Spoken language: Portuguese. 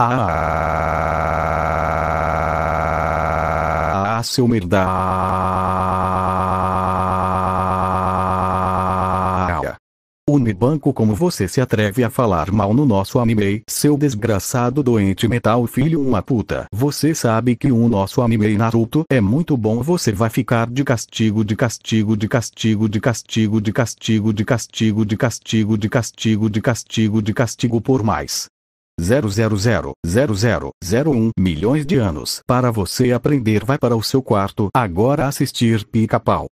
Ah, seu merda. Unibanco como você se atreve a falar mal no nosso anime, seu desgraçado doente metal filho uma puta. Você sabe que o nosso anime Naruto é muito bom você vai ficar de castigo de castigo de castigo de castigo de castigo de castigo de castigo de castigo de castigo de castigo de castigo por mais. 0000001 milhões de anos para você aprender vai para o seu quarto agora assistir pica-pau.